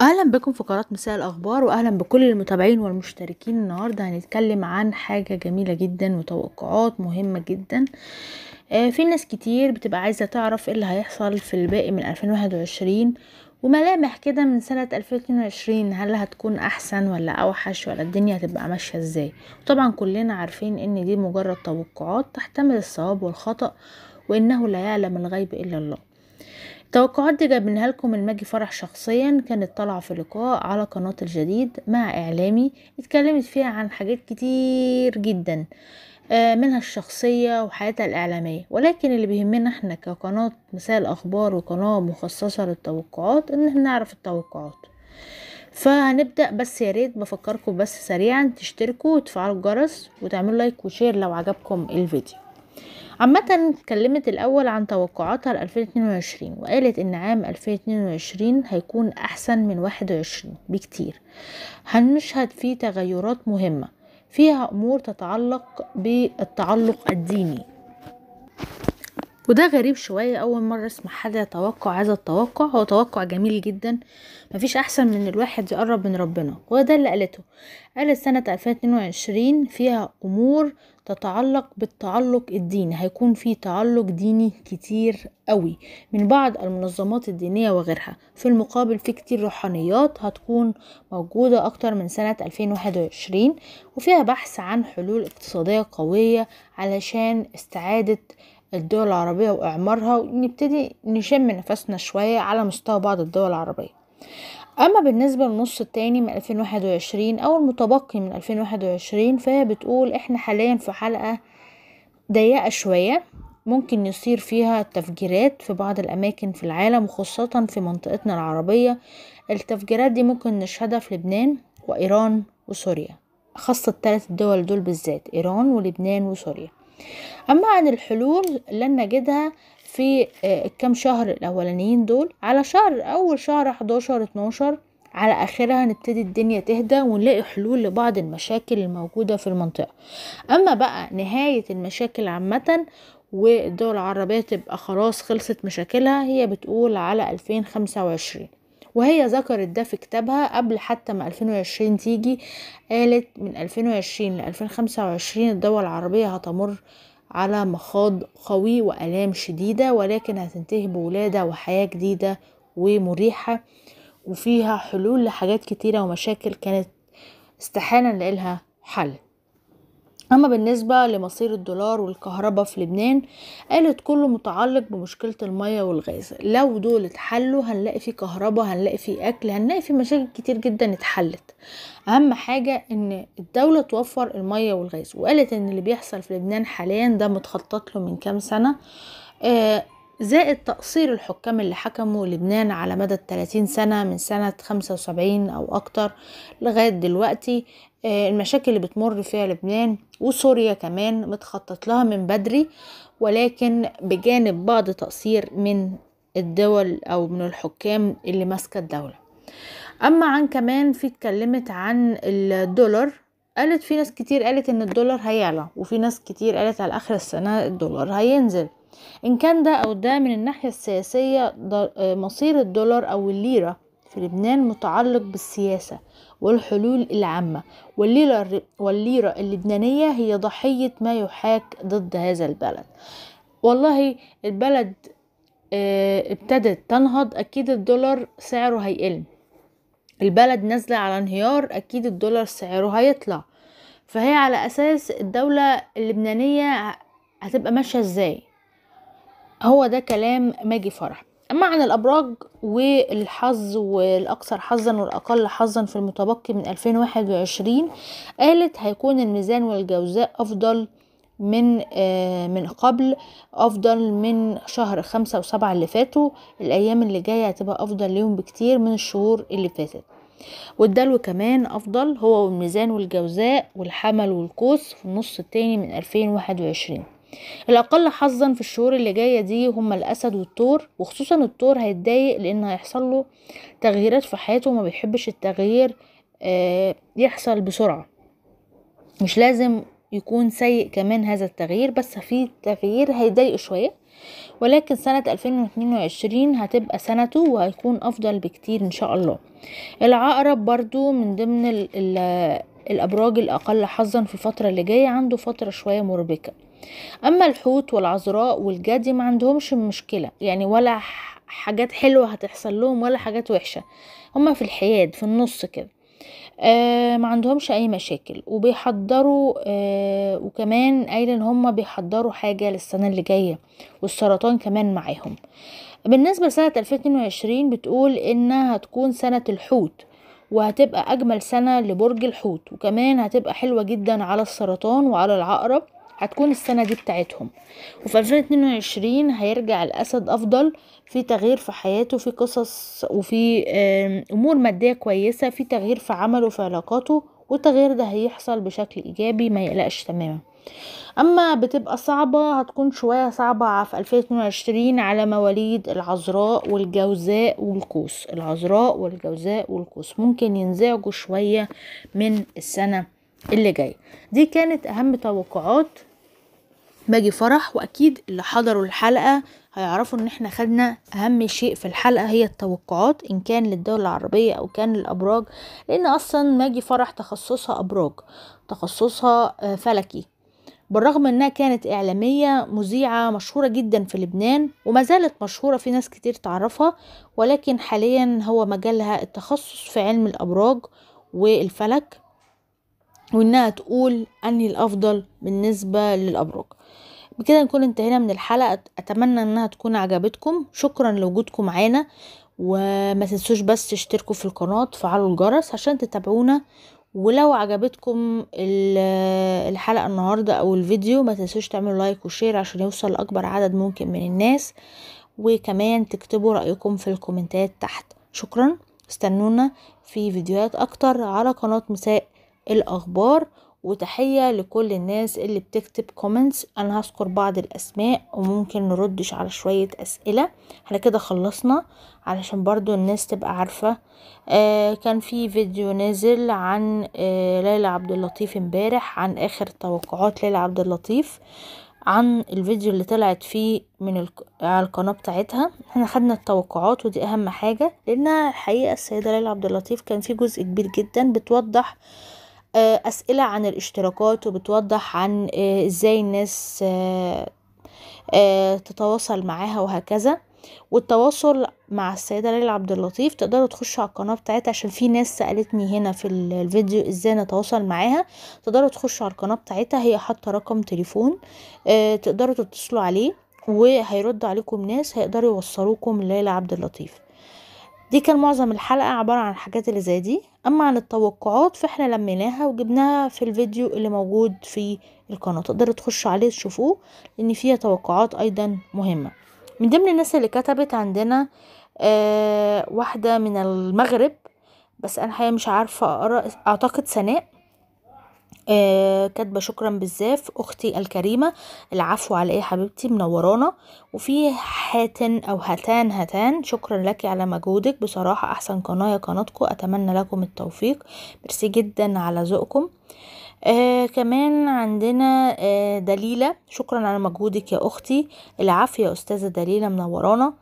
اهلا بكم في قناه مساء الاخبار واهلا بكل المتابعين والمشتركين النهارده هنتكلم عن حاجه جميله جدا وتوقعات مهمه جدا آه، في ناس كتير بتبقى عايزه تعرف ايه اللي هيحصل في الباقي من 2021 وملامح كده من سنة 2022 هل هتكون أحسن ولا أوحش ولا الدنيا هتبقى ماشية ازاي طبعا كلنا عارفين ان دي مجرد توقعات تحتمل الصواب والخطأ وإنه لا يعلم الغيب إلا الله التوقعات دي جابنها لكم لما فرح شخصيا كانت طالعه في لقاء على قناه الجديد مع اعلامي اتكلمت فيها عن حاجات كتير جدا آه، منها الشخصية وحياتها الإعلامية ولكن اللي بيهمنا احنا كقناة مساء الأخبار وقناة مخصصة للتوقعات ان احنا نعرف التوقعات فهنبدأ بس يا ريت بفكركم بس سريعا تشتركوا وتفعلوا الجرس وتعملوا لايك وشير لو عجبكم الفيديو عامة اتكلمت الأول عن توقعاتها ل 2022 وقالت إن عام 2022 هيكون أحسن من 21 بكتير هنشهد فيه تغيرات مهمة فيها أمور تتعلق بالتعلق الديني وده غريب شوية أول مرة أسمع حد يتوقع هذا التوقع هو توقع جميل جدا مفيش أحسن من الواحد يقرب من ربنا وده اللي قالته قالت سنة 2022 فيها أمور تتعلق بالتعلق الديني هيكون في تعلق ديني كتير قوي من بعض المنظمات الدينية وغيرها في المقابل في كتير روحانيات هتكون موجودة أكتر من سنة 2021 وفيها بحث عن حلول اقتصادية قوية علشان استعادة الدول العربية وإعمارها ونبتدي نشم نفسنا شوية على مستوى بعض الدول العربية أما بالنسبة للنص التاني من 2021 أو المتبقي من 2021 فهي بتقول إحنا حاليا في حلقة ضيقة شوية ممكن يصير فيها تفجيرات في بعض الأماكن في العالم وخاصة في منطقتنا العربية التفجيرات دي ممكن نشهدها في لبنان وإيران وسوريا خاصة الثلاث دول دول بالذات إيران ولبنان وسوريا أما عن الحلول لن نجدها في آه، الكام شهر الأولانيين دول على شهر أول شهر 11 12 على آخرها نبتدي الدنيا تهدى ونلاقي حلول لبعض المشاكل الموجودة في المنطقة أما بقى نهاية المشاكل عامة والدول العربية تبقى خلاص خلصت مشاكلها هي بتقول على 2025 وهي ذكرت ده في كتابها قبل حتى ما 2020 تيجي قالت من 2020 ل 2025 الدول العربية هتمر على مخاض قوي وآلام شديدة ولكن هتنتهي بولادة وحياة جديدة ومريحة وفيها حلول لحاجات كتيرة ومشاكل كانت استحالة نلاقيلها حل أما بالنسبة لمصير الدولار والكهرباء في لبنان قالت كله متعلق بمشكلة المية والغاز لو دول اتحلوا هنلاقي في كهرباء هنلاقي في أكل هنلاقي في مشاكل كتير جدا اتحلت أهم حاجة إن الدولة توفر المية والغاز وقالت إن اللي بيحصل في لبنان حاليا ده متخطط له من كام سنة آه زائد تقصير الحكام اللي حكموا لبنان على مدى 30 سنة من سنة 75 أو أكتر لغاية دلوقتي آه، المشاكل اللي بتمر فيها لبنان وسوريا كمان متخطط لها من بدري ولكن بجانب بعض تقصير من الدول أو من الحكام اللي ماسكة الدولة أما عن كمان في اتكلمت عن الدولار قالت في ناس كتير قالت ان الدولار هيعلى وفي ناس كتير قالت على اخر السنة الدولار هينزل إن كان ده أو ده من الناحية السياسية آه، مصير الدولار أو الليرة في لبنان متعلق بالسياسة والحلول العامة والليرة, والليرة اللبنانية هي ضحية ما يحاك ضد هذا البلد والله البلد آه، ابتدت تنهض أكيد الدولار سعره هيقل البلد نازلة على انهيار أكيد الدولار سعره هيطلع فهي على أساس الدولة اللبنانية هتبقى ماشية ازاي هو ده كلام ماجي فرح أما عن الأبراج والحظ والأكثر حظا والأقل حظا في المتبقي من 2021 قالت هيكون الميزان والجوزاء أفضل من آه، من قبل افضل من شهر خمسة وسبعة اللي فاتوا الايام اللي جاية هتبقى افضل ليهم بكتير من الشهور اللي فاتت والدلو كمان افضل هو الميزان والجوزاء والحمل والقوس في النص التاني من 2021 الأقل حظا في الشهور اللي جاية دي هما الأسد والثور وخصوصا الثور هيتضايق لأن هيحصل له تغييرات في حياته وما بيحبش التغيير آه، يحصل بسرعة مش لازم يكون سيء كمان هذا التغيير بس في تغيير هيضايقه شوية ولكن سنة 2022 هتبقى سنته وهيكون أفضل بكتير إن شاء الله العقرب برضو من ضمن الأبراج الأقل حظا في الفترة اللي جاية عنده فترة شوية مربكة اما الحوت والعذراء والجدي ما عندهمش مشكله يعني ولا حاجات حلوه هتحصل لهم ولا حاجات وحشه هما في الحياد في النص كده آه ما عندهمش اي مشاكل وبيحضروا آه وكمان قايل ان هما بيحضروا حاجة للسنة اللي جاية والسرطان كمان معاهم بالنسبة لسنة 2022 بتقول انها هتكون سنة الحوت وهتبقى اجمل سنة لبرج الحوت وكمان هتبقى حلوة جدا على السرطان وعلى العقرب هتكون السنة دي بتاعتهم وفي 2022 هيرجع الأسد أفضل في تغيير في حياته في قصص وفي أمور مادية كويسة في تغيير في عمله في علاقاته والتغيير ده هيحصل بشكل إيجابي ما يقلقش تماما أما بتبقى صعبة هتكون شوية صعبة في 2022 على مواليد العذراء والجوزاء والقوس العذراء والجوزاء والقوس ممكن ينزعجوا شوية من السنة اللي جاي دي كانت اهم توقعات ماجي فرح واكيد اللي حضروا الحلقه هيعرفوا ان احنا خدنا اهم شيء في الحلقه هي التوقعات ان كان للدول العربيه او كان للابراج لان اصلا ماجي فرح تخصصها ابراج تخصصها آه، فلكي بالرغم انها كانت اعلاميه مذيعه مشهوره جدا في لبنان وما زالت مشهوره في ناس كتير تعرفها ولكن حاليا هو مجالها التخصص في علم الابراج والفلك وانها تقول انهي الافضل بالنسبه للابراج بكده نكون انتهينا من الحلقه اتمنى انها تكون عجبتكم شكرا لوجودكم معانا وما تنسوش بس تشتركوا في القناه تفعلوا الجرس عشان تتابعونا ولو عجبتكم الحلقه النهارده او الفيديو ما تنسوش تعملوا لايك وشير عشان يوصل لاكبر عدد ممكن من الناس وكمان تكتبوا رايكم في الكومنتات تحت شكرا استنونا في فيديوهات اكتر على قناه مساء الاخبار وتحية لكل الناس اللي بتكتب كومنتس انا هذكر بعض الاسماء وممكن نردش على شوية اسئلة احنا كده خلصنا علشان برضو الناس تبقى عارفة آه كان في فيديو نازل عن آه ليلى عبد اللطيف امبارح عن اخر توقعات ليلى عبد اللطيف عن الفيديو اللي طلعت فيه من ال... على القناه بتاعتها احنا خدنا التوقعات ودي اهم حاجه لانها الحقيقه السيده ليلى عبد اللطيف كان في جزء كبير جدا بتوضح آه آه، أسئلة عن الاشتراكات وبتوضح عن آه، ازاي الناس آه، تتواصل معاها وهكذا والتواصل مع السيدة ليلى عبد اللطيف تقدروا تخشوا على القناة بتاعتها عشان في ناس سألتني هنا في الفيديو ازاي نتواصل معاها تقدروا تخشوا على القناة بتاعتها هي حاطة رقم تليفون تقدروا تتصلوا عليه وهيرد عليكم ناس هيقدروا يوصلوكم ليلى عبد اللطيف دي كان معظم الحلقة عبارة عن الحاجات اللي زي دي أما عن التوقعات فإحنا لميناها وجبناها في الفيديو اللي موجود في القناة تقدروا تخشوا عليه تشوفوه لأن فيها توقعات أيضا مهمة من ضمن الناس اللي كتبت عندنا آه واحدة من المغرب بس أنا حقيقة مش عارفة أقرأ أعتقد سناء آه كاتبه شكرا بالزاف اختي الكريمه العفو على ايه حبيبتي منورانا وفي هاتن او هاتان هاتان شكرا لك على مجهودك بصراحه احسن قناه يا قناتكم اتمنى لكم التوفيق ميرسي جدا على ذوقكم آه كمان عندنا آه دليله شكرا على مجهودك يا اختي العفو يا استاذه دليله منورانا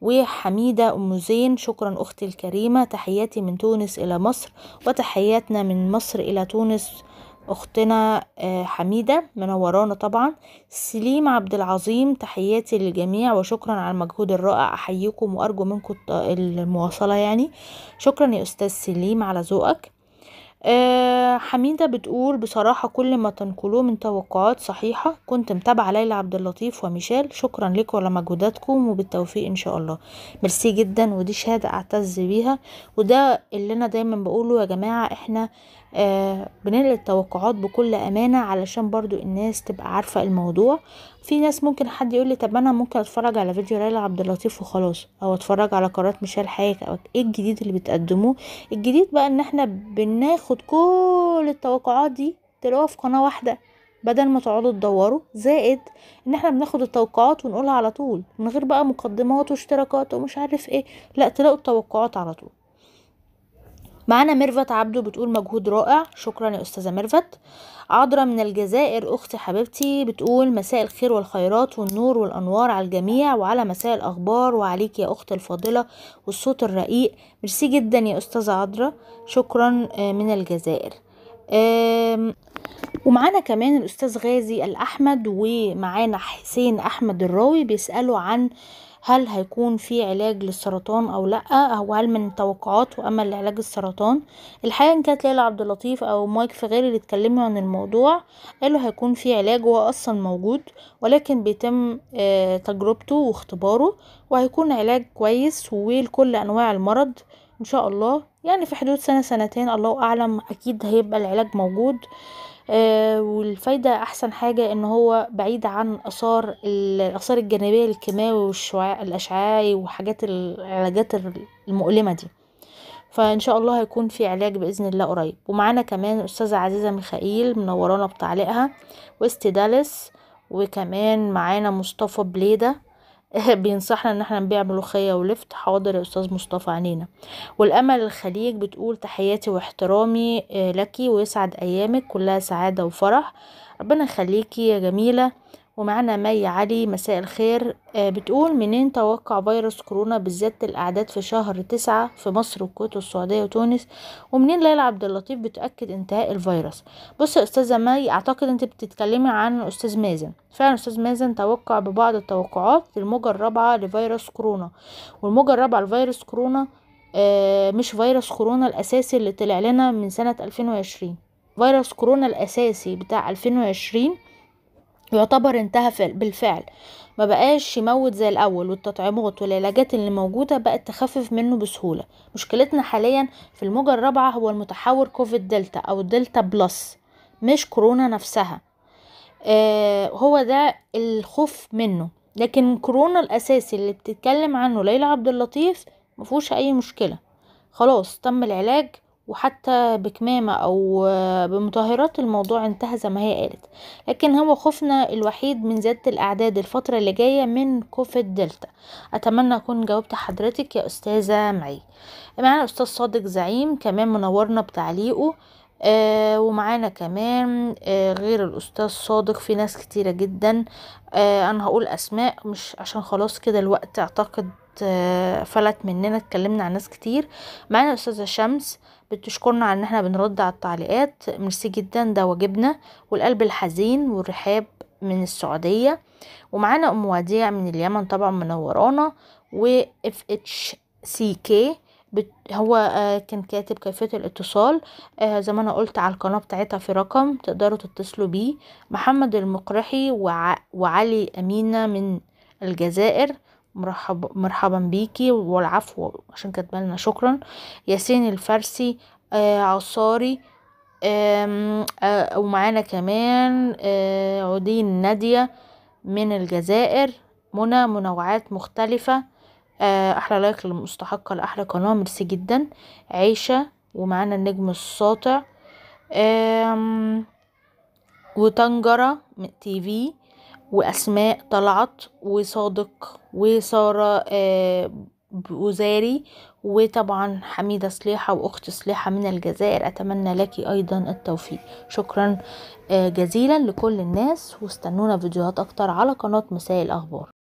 وحميدة أم زين شكرا أختي الكريمة تحياتي من تونس إلى مصر وتحياتنا من مصر إلى تونس اختنا آه، حميدة منورانا طبعا سليم عبد العظيم تحياتي للجميع وشكرا على المجهود الرائع احييكم وارجو منكم المواصلة يعني شكرا يا استاذ سليم على ذوقك آه، حميدة بتقول بصراحة كل ما تنقلوه من توقعات صحيحة كنت متابعة ليلى عبد اللطيف وميشيل شكرا لكم على مجهوداتكم وبالتوفيق إن شاء الله ميرسي جدا ودي شهادة أعتز بيها وده اللي أنا دايما بقوله يا جماعة إحنا آه، بنقل التوقعات بكل امانه علشان برضو الناس تبقى عارفه الموضوع في ناس ممكن حد يقول لي طب انا ممكن اتفرج على فيديو ليلى عبد اللطيف وخلاص او اتفرج على قناه ميشيل حياك او ايه الجديد اللي بتقدموه الجديد بقى ان احنا بناخد كل التوقعات دي تلاقوها في قناه واحده بدل ما تقعدوا تدوروا زائد ان احنا بناخد التوقعات ونقولها على طول من غير بقى مقدمات واشتراكات ومش عارف ايه لا تلاقوا التوقعات على طول معانا ميرفت عبده بتقول مجهود رائع شكرا يا استاذه ميرفت عذرا من الجزائر اختي حبيبتي بتقول مساء الخير والخيرات والنور والانوار على الجميع وعلى مساء الاخبار وعليك يا اختي الفاضله والصوت الرقيق ميرسي جدا يا استاذه عذرا شكرا آه، من الجزائر ومعانا كمان الاستاذ غازي الاحمد ومعانا حسين احمد الراوي بيسالوا عن هل هيكون في علاج للسرطان او لا او هل من توقعات وامل لعلاج السرطان الحقيقه ان كانت ليلى عبد اللطيف او مايك فغيري اللي اتكلموا عن الموضوع قالوا هيكون في علاج وهو اصلا موجود ولكن بيتم آه، تجربته واختباره وهيكون علاج كويس ولكل انواع المرض ان شاء الله يعني في حدود سنه سنتين الله اعلم اكيد هيبقى العلاج موجود آه، والفايدة احسن حاجة ان هو بعيد عن اثار الاثار الجانبية للكيماوي والاشعاعي وحاجات العلاجات المؤلمة دي فان شاء الله هيكون في علاج باذن الله قريب ومعانا كمان استاذة عزيزة ميخائيل منورانا بتعليقها دالس وكمان معانا مصطفى بليدة بينصحنا ان احنا نبيع ملوخيه ولفت حاضر يا استاذ مصطفى عنينا والامل الخليج بتقول تحياتي واحترامي آه، لك ويسعد ايامك كلها سعاده وفرح ربنا يخليكي يا جميله ومعنا مي علي مساء الخير آه، بتقول منين توقع فيروس كورونا بالذات الأعداد في شهر تسعة في مصر والكويت والسعودية وتونس ومنين ليلى عبد اللطيف بتأكد انتهاء الفيروس بص يا أستاذة مي أعتقد أنت بتتكلمي عن أستاذ مازن فعلا أستاذ مازن توقع ببعض التوقعات للموجة الرابعة لفيروس كورونا والموجة الرابعة لفيروس كورونا آه، مش فيروس كورونا الأساسي اللي طلع لنا من سنة 2020 فيروس كورونا الأساسي بتاع 2020 يعتبر انتهى بالفعل ما بقاش يموت زي الاول والتطعيمات والعلاجات اللي موجوده بقت تخفف منه بسهوله مشكلتنا حاليا في الموجه الرابعه هو المتحور كوفيد دلتا او دلتا بلس مش كورونا نفسها آه هو ده الخوف منه لكن كورونا الاساسي اللي بتتكلم عنه ليلى عبد اللطيف مفهوش اي مشكله خلاص تم العلاج وحتى بكمامة أو بمطهرات الموضوع انتهى زي ما هي قالت لكن هو خوفنا الوحيد من زيادة الأعداد الفترة اللي جاية من كوفيد دلتا أتمنى أكون جاوبت حضرتك يا أستاذة معي معنا أستاذ صادق زعيم كمان منورنا بتعليقه آه ومعانا كمان آه غير الاستاذ صادق في ناس كتيره جدا آه انا هقول اسماء مش عشان خلاص كده الوقت اعتقد فلت مننا اتكلمنا عن ناس كتير معانا استاذه شمس بتشكرنا على ان احنا بنرد على التعليقات ميرسي جدا ده واجبنا والقلب الحزين والرحاب من السعوديه ومعانا ام وديع من اليمن طبعا منورانا و اف اتش سي كي هو آه، كان كاتب كيفية الاتصال آه، زي ما انا قلت على القناة بتاعتها في رقم تقدروا تتصلوا بيه محمد المقرحي وعلي أمينة من الجزائر مرحب مرحبا بيكي والعفو عشان كاتبالنا شكرا ياسين الفارسي آه عصاري آه ومعانا كمان آه عودين نادية من الجزائر منى منوعات مختلفة آه أحلى لايك للمستحقة لأحلى قناة ميرسي جدا عيشة ومعانا النجم الساطع آه وطنجرة تي في واسماء طلعت وصادق وساره آه، بوزاري وطبعا حميدة صليحة وأخت صليحة من الجزائر أتمنى لك أيضا التوفيق شكرا آه، جزيلا لكل الناس واستنونا فيديوهات أكتر على قناة مساء الأخبار